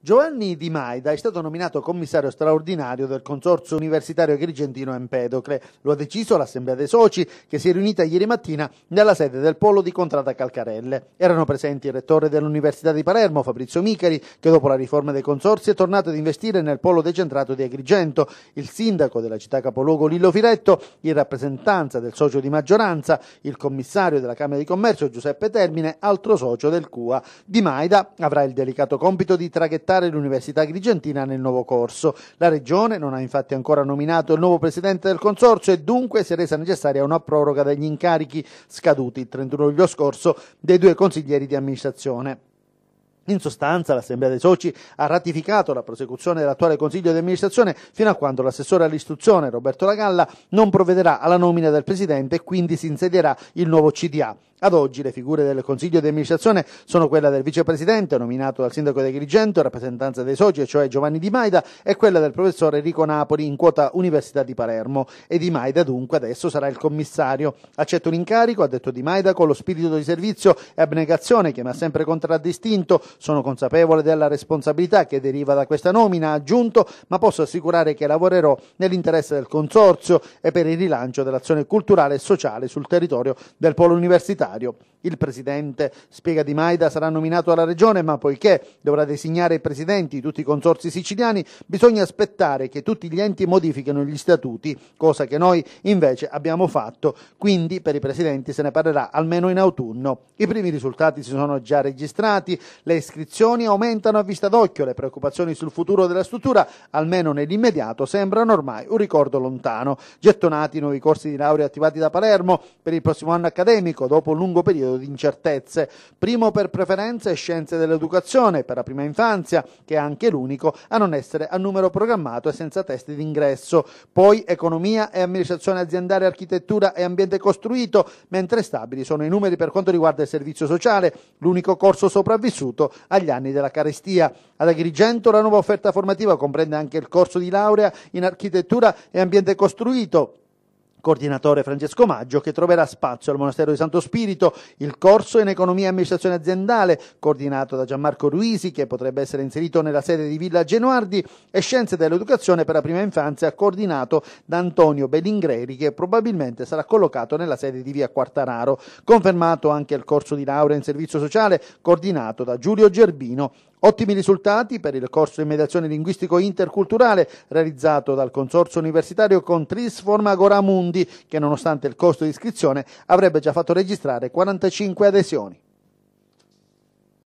Giovanni Di Maida è stato nominato commissario straordinario del Consorzio Universitario Agrigentino Empedocle. Lo ha deciso l'Assemblea dei Soci, che si è riunita ieri mattina nella sede del Polo di Contrada Calcarelle. Erano presenti il rettore dell'Università di Palermo, Fabrizio Micari, che dopo la riforma dei consorsi è tornato ad investire nel Polo decentrato di Agrigento, il sindaco della città capoluogo Lillo Firetto, in rappresentanza del socio di maggioranza, il commissario della Camera di Commercio Giuseppe Termine, altro socio del CUA. Di Maida avrà il delicato compito di traghettare progettare l'Università Grigentina nel nuovo corso. La Regione non ha infatti ancora nominato il nuovo presidente del consorzio e dunque si è resa necessaria una proroga degli incarichi scaduti il 31 luglio scorso dei due consiglieri di amministrazione. In sostanza, l'Assemblea dei Soci ha ratificato la prosecuzione dell'attuale Consiglio di amministrazione fino a quando l'assessore all'istruzione Roberto Lagalla non provvederà alla nomina del presidente e quindi si insedierà il nuovo CDA. Ad oggi le figure del Consiglio di amministrazione sono quella del vicepresidente, nominato dal sindaco di Agrigento, rappresentanza dei soci, cioè Giovanni Di Maida, e quella del professore Enrico Napoli in quota Università di Palermo. E Di Maida dunque adesso sarà il commissario. Accetto l'incarico, ha detto Di Maida, con lo spirito di servizio e abnegazione che mi ha sempre contraddistinto. Sono consapevole della responsabilità che deriva da questa nomina, ha aggiunto, ma posso assicurare che lavorerò nell'interesse del Consorzio e per il rilancio dell'azione culturale e sociale sul territorio del polo universitario necessario. Il presidente, spiega Di Maida, sarà nominato alla regione, ma poiché dovrà designare i presidenti di tutti i consorsi siciliani, bisogna aspettare che tutti gli enti modifichino gli statuti, cosa che noi invece abbiamo fatto. Quindi per i presidenti se ne parlerà almeno in autunno. I primi risultati si sono già registrati, le iscrizioni aumentano a vista d'occhio, le preoccupazioni sul futuro della struttura, almeno nell'immediato, sembrano ormai un ricordo lontano. Gettonati i nuovi corsi di laurea attivati da Palermo per il prossimo anno accademico, dopo lungo periodo di incertezze. Primo per preferenze scienze dell'educazione per la prima infanzia, che è anche l'unico a non essere a numero programmato e senza testi d'ingresso. Poi economia e amministrazione aziendale, architettura e ambiente costruito, mentre stabili sono i numeri per quanto riguarda il servizio sociale, l'unico corso sopravvissuto agli anni della carestia. Ad Agrigento la nuova offerta formativa comprende anche il corso di laurea in architettura e ambiente costruito coordinatore Francesco Maggio, che troverà spazio al Monastero di Santo Spirito, il corso in economia e amministrazione aziendale, coordinato da Gianmarco Ruisi, che potrebbe essere inserito nella sede di Villa Genuardi, e scienze dell'educazione per la prima infanzia, coordinato da Antonio Belingreri, che probabilmente sarà collocato nella sede di Via Quartararo. Confermato anche il corso di laurea in servizio sociale, coordinato da Giulio Gerbino, Ottimi risultati per il corso di mediazione linguistico interculturale realizzato dal consorzio universitario con Trisforma Goramundi, che nonostante il costo di iscrizione avrebbe già fatto registrare 45 adesioni.